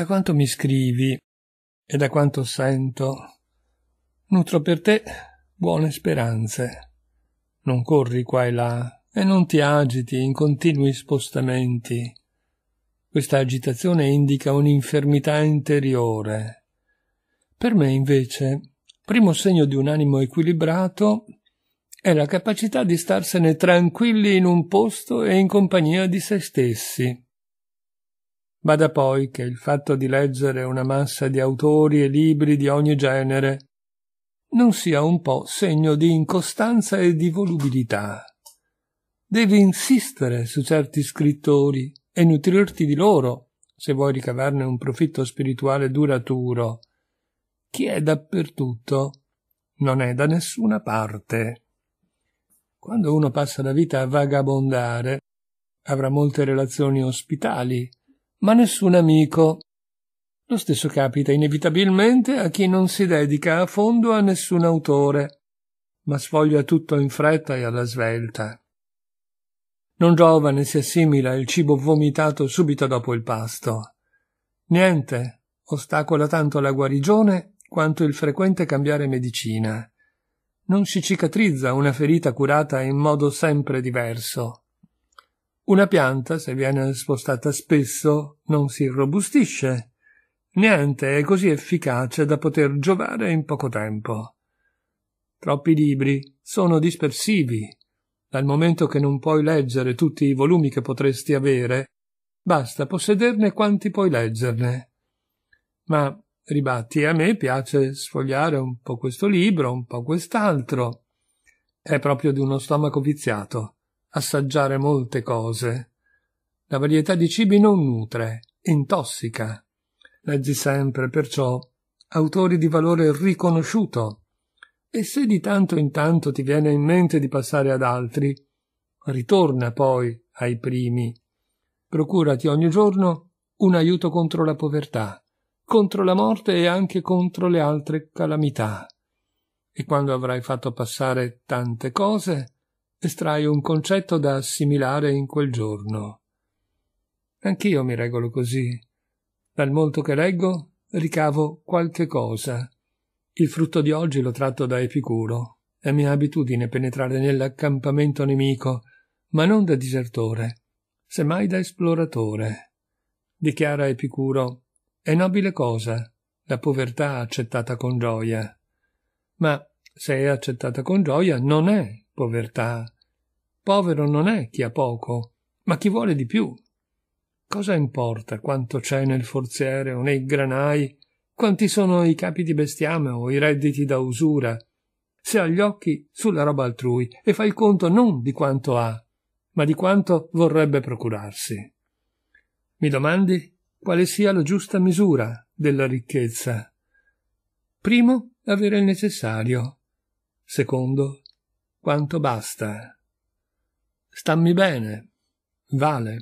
Da quanto mi scrivi e da quanto sento, nutro per te buone speranze. Non corri qua e là e non ti agiti in continui spostamenti. Questa agitazione indica un'infermità interiore. Per me, invece, primo segno di un animo equilibrato è la capacità di starsene tranquilli in un posto e in compagnia di se stessi Bada poi che il fatto di leggere una massa di autori e libri di ogni genere non sia un po' segno di incostanza e di volubilità. Devi insistere su certi scrittori e nutrirti di loro se vuoi ricavarne un profitto spirituale duraturo. Chi è dappertutto non è da nessuna parte. Quando uno passa la vita a vagabondare, avrà molte relazioni ospitali, ma nessun amico. Lo stesso capita inevitabilmente a chi non si dedica a fondo a nessun autore, ma sfoglia tutto in fretta e alla svelta. Non giovane si assimila il cibo vomitato subito dopo il pasto. Niente ostacola tanto la guarigione quanto il frequente cambiare medicina. Non si cicatrizza una ferita curata in modo sempre diverso. Una pianta, se viene spostata spesso, non si robustisce. Niente è così efficace da poter giovare in poco tempo. Troppi libri sono dispersivi. Dal momento che non puoi leggere tutti i volumi che potresti avere, basta possederne quanti puoi leggerne. Ma, ribatti, a me piace sfogliare un po' questo libro, un po' quest'altro. È proprio di uno stomaco viziato assaggiare molte cose. La varietà di cibi non nutre, intossica. Leggi sempre, perciò, autori di valore riconosciuto. E se di tanto in tanto ti viene in mente di passare ad altri, ritorna poi ai primi. Procurati ogni giorno un aiuto contro la povertà, contro la morte e anche contro le altre calamità. E quando avrai fatto passare tante cose, estrai un concetto da assimilare in quel giorno. Anch'io mi regolo così. Dal molto che leggo ricavo qualche cosa. Il frutto di oggi lo tratto da Epicuro. È mia abitudine penetrare nell'accampamento nemico, ma non da disertore, semmai da esploratore. Dichiara Epicuro: è nobile cosa la povertà accettata con gioia. Ma se è accettata con gioia, non è povertà. Povero non è chi ha poco, ma chi vuole di più. Cosa importa quanto c'è nel forziere o nei granai, quanti sono i capi di bestiame o i redditi da usura, se ha gli occhi sulla roba altrui e fa il conto non di quanto ha, ma di quanto vorrebbe procurarsi. Mi domandi quale sia la giusta misura della ricchezza. Primo, avere il necessario. Secondo, quanto basta. Stammi bene, vale.